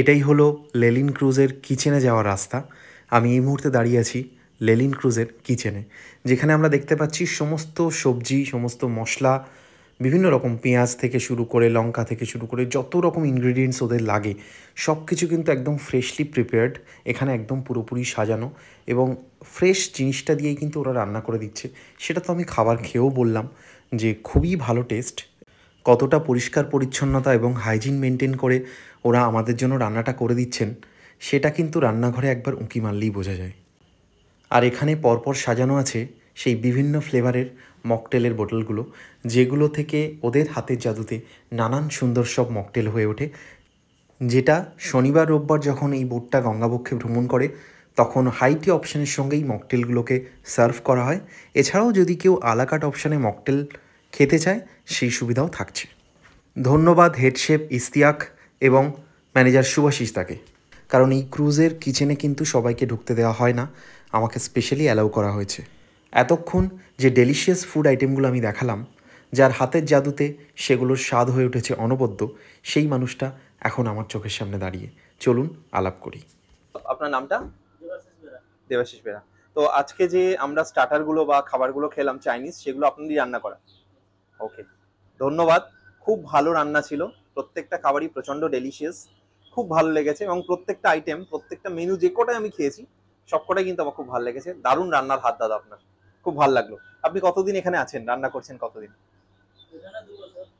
এটাই হলো লেলিন ক্রুজের কিচেনে যাওয়ার রাস্তা আমি এই মুহূর্তে দাঁড়িয়ে আছি লেলিন ক্রুজের কিচেনে যেখানে আমরা দেখতে পাচ্ছি সমস্ত সবজি সমস্ত মশলা বিভিন্ন রকম পেঁয়াজ থেকে শুরু করে লঙ্কা থেকে শুরু করে যত রকম ইনগ্রিডিয়েন্টস ওদের লাগে সব কিছু কিন্তু একদম ফ্রেশলি প্রিপেয়ার্ড এখানে একদম পুরোপুরি সাজানো এবং ফ্রেশ জিনিসটা দিয়েই কিন্তু ওরা রান্না করে দিচ্ছে সেটা তো আমি খাবার খেয়েও বললাম যে খুবই ভালো টেস্ট কতটা পরিষ্কার পরিচ্ছন্নতা এবং হাইজিন মেনটেন করে ওরা আমাদের জন্য রান্নাটা করে দিচ্ছেন সেটা কিন্তু রান্নাঘরে একবার উঁকি মারলেই বোঝা যায় আর এখানে পরপর সাজানো আছে সেই বিভিন্ন ফ্লেভারের মকটেলের বোটলগুলো যেগুলো থেকে ওদের হাতের জাদুতে নানান সুন্দর সব মকটেল হয়ে ওঠে যেটা শনিবার রোববার যখন এই বোটটা গঙ্গাবক্ষে ভ্রমণ করে তখন হাইটি অপশানের সঙ্গেই মকটেলগুলোকে সার্ভ করা হয় এছাড়াও যদি কেউ আলাকাট অপশানে মকটেল খেতে চায় সেই সুবিধাও থাকছে ধন্যবাদ হেডশেফ ইস্তিয়াক এবং ম্যানেজার শুভাশিস তাকে কারণ এই ক্রুজের কিচেনে কিন্তু সবাইকে ঢুকতে দেওয়া হয় না আমাকে স্পেশালি অ্যালাউ করা হয়েছে এতক্ষণ যে ডেলিশিয়াস ফুড আইটেমগুলো আমি দেখালাম যার হাতের জাদুতে সেগুলোর স্বাদ হয়ে উঠেছে অনবদ্য সেই মানুষটা এখন আমার চোখের সামনে দাঁড়িয়ে চলুন আলাপ করি আপনার নামটা দেবাশিস বেরা তো আজকে যে আমরা স্টার্টারগুলো বা খাবারগুলো খেলাম চাইনিজ সেগুলো আপনারই রান্না করা ওকে ধন্যবাদ খুব ভালো রান্না ছিল প্রত্যেকটা খাবারই প্রচণ্ড ডেলিশিয়াস খুব ভালো লেগেছে এবং প্রত্যেকটা আইটেম প্রত্যেকটা মেনু যে কটাই আমি খেয়েছি সবকটাই কিন্তু আমার খুব ভালো লেগেছে দারুণ রান্নার হাত দাদা আপনার খুব ভালো লাগলো আপনি কতদিন এখানে আছেন রান্না করছেন কতদিন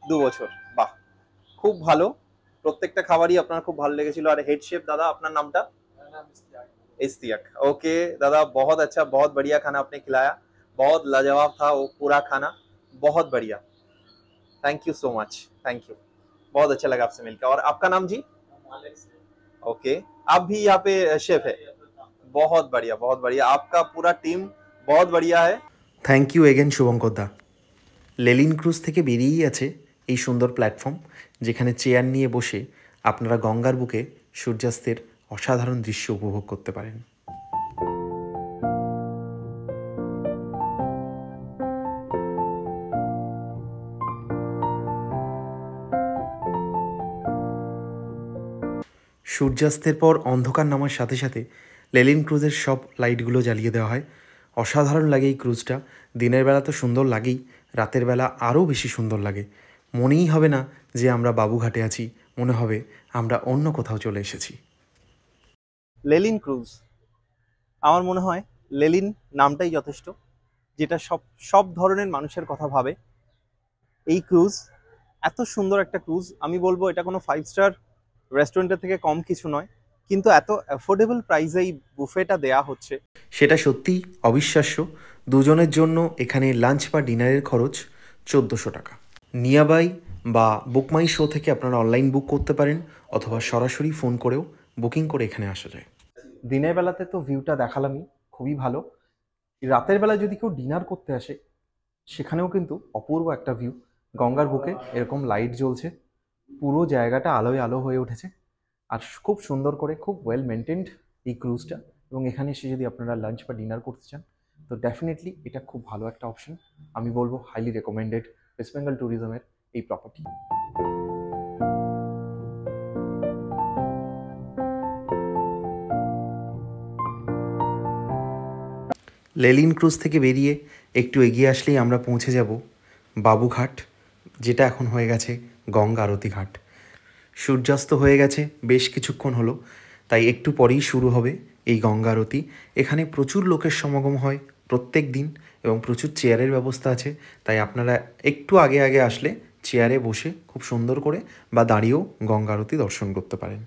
দু বছর বাহ খুব ভালো প্রত্যেকটা খাবারই আপনার খুব ভালো লেগেছিল আর হেড শেফ দাদা আপনার নামটা ইস্তিয়াক ওকে দাদা বহুত আচ্ছা বহুত বড়িয়া খানা আপনি খিলায়া বহুত লাজবাব থা ও পুরা খানা বহুত বড়িয়া thank you so much thank you बहुत अच्छा लगा आपसे मिलकर और आपका नाम जी ओके आप भी यहाँ पे शेफ है बहुत बढ़िया बहुत बढ़िया आपका पूरा टीम बहुत बढ़िया है থ্যাংক ইউ এগেন শুভঙ্কর দা লেলিন ক্রুজ থেকে বেরিয়েই আছে এই সুন্দর প্ল্যাটফর্ম যেখানে চেয়ার নিয়ে বসে আপনারা গঙ্গার বুকে সূর্যাস্তের অসাধারণ দৃশ্য উপভোগ করতে পারেন সূর্যাস্তের পর অন্ধকার নামার সাথে সাথে লেলিন ক্রুজের সব লাইটগুলো জ্বালিয়ে দেওয়া হয় অসাধারণ লাগে এই ক্রুজটা দিনের বেলা তো সুন্দর লাগেই রাতের বেলা আরও বেশি সুন্দর লাগে মনেই হবে না যে আমরা বাবুঘাটে আছি মনে হবে আমরা অন্য কোথাও চলে এসেছি লেলিন ক্রুজ আমার মনে হয় লেলিন নামটাই যথেষ্ট যেটা সব সব ধরনের মানুষের কথা ভাবে এই ক্রুজ এত সুন্দর একটা ক্রুজ আমি বলবো এটা কোনো ফাইভ স্টার রেস্টুরেন্টের থেকে কম কিছু নয় কিন্তু এত অ্যাফোর্ডেবল প্রাইসে এই বুফেটা দেয়া হচ্ছে সেটা সত্যিই অবিশ্বাস্য দুজনের জন্য এখানে লাঞ্চ বা ডিনারের খরচ চোদ্দোশো টাকা নিয়াবাই বা বুকমাই শো থেকে আপনারা অনলাইন বুক করতে পারেন অথবা সরাসরি ফোন করেও বুকিং করে এখানে আসা যায় দিনের বেলাতে তো ভিউটা দেখালামই খুবই ভালো রাতের বেলা যদি কেউ ডিনার করতে আসে সেখানেও কিন্তু অপূর্ব একটা ভিউ গঙ্গার বুকে এরকম লাইট জ্বলছে পুরো জায়গাটা আলোয় আলো হয়ে উঠেছে আর খুব সুন্দর করে খুব ওয়েল মেনটেন্ড এই ক্রুজটা এবং এখানে এসে যদি আপনারা লাঞ্চ বা ডিনার করতে চান তো ডেফিনেটলি এটা খুব ভালো একটা অপশন আমি বলবো হাইলি রেকমেন্ডেড ওয়েস্ট বেঙ্গল ট্যুরিজমের এই প্রপার্টি লেলিন ক্রুজ থেকে বেরিয়ে একটু এগিয়ে আসলেই আমরা পৌঁছে যাব বাবুঘাট যেটা এখন হয়ে গেছে গঙ্গা ঘাট সূর্যাস্ত হয়ে গেছে বেশ কিছুক্ষণ হলো তাই একটু পরেই শুরু হবে এই গঙ্গা আরতি এখানে প্রচুর লোকের সমাগম হয় প্রত্যেক দিন এবং প্রচুর চেয়ারের ব্যবস্থা আছে তাই আপনারা একটু আগে আগে আসলে চেয়ারে বসে খুব সুন্দর করে বা দাঁড়িয়েও গঙ্গা আরতি দর্শন করতে পারেন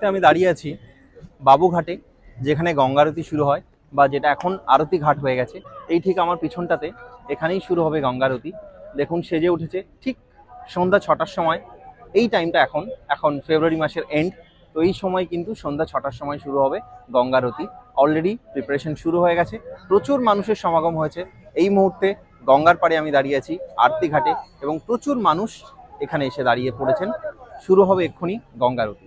মুহূর্তে আমি দাঁড়িয়ে আছি বাবুঘাটে যেখানে গঙ্গারতি শুরু হয় বা যেটা এখন আরতি ঘাট হয়ে গেছে এই ঠিক আমার পিছনটাতে এখানেই শুরু হবে গঙ্গারতি দেখুন সেজে উঠেছে ঠিক সন্ধ্যা ছটার সময় এই টাইমটা এখন এখন ফেব্রুয়ারি মাসের এন্ড তো এই সময় কিন্তু সন্ধ্যা ছটার সময় শুরু হবে গঙ্গারতি অলরেডি প্রিপারেশন শুরু হয়ে গেছে প্রচুর মানুষের সমাগম হয়েছে এই মুহূর্তে গঙ্গার পাড়ে আমি দাঁড়িয়ে আছি আরতি ঘাটে এবং প্রচুর মানুষ এখানে এসে দাঁড়িয়ে পড়েছেন শুরু হবে এক্ষুনি গঙ্গারতি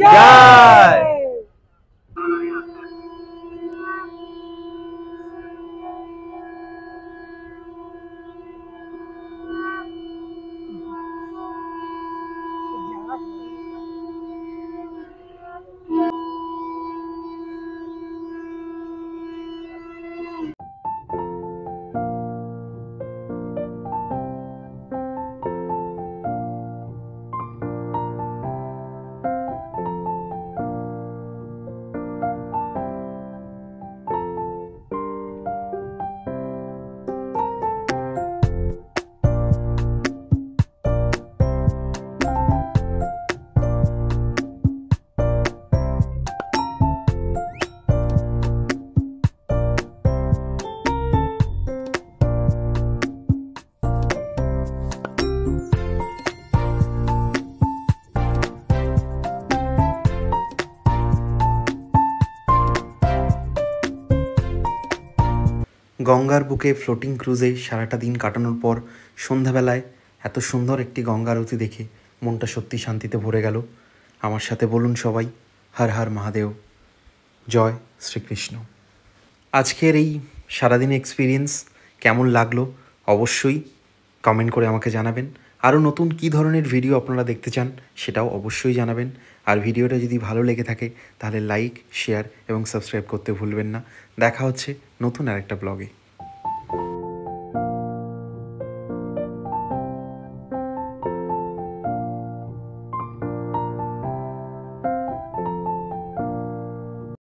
God. গঙ্গার বুকে ফ্লোটিং ক্রুজে সারাটা দিন কাটানোর পর সন্ধ্যাবেলায় এত সুন্দর একটি গঙ্গা আরতি দেখে মনটা সত্যি শান্তিতে ভরে গেল আমার সাথে বলুন সবাই হর হর মহাদেব জয় শ্রীকৃষ্ণ আজকের এই সারাদিন এক্সপিরিয়েন্স কেমন লাগলো অবশ্যই কমেন্ট করে আমাকে জানাবেন আরও নতুন কি ধরনের ভিডিও আপনারা দেখতে চান সেটাও অবশ্যই জানাবেন আর ভিডিওটা যদি ভালো লেগে থাকে তাহলে লাইক শেয়ার এবং সাবস্ক্রাইব করতে ভুলবেন না দেখা হচ্ছে নতুন আরেকটা ব্লগে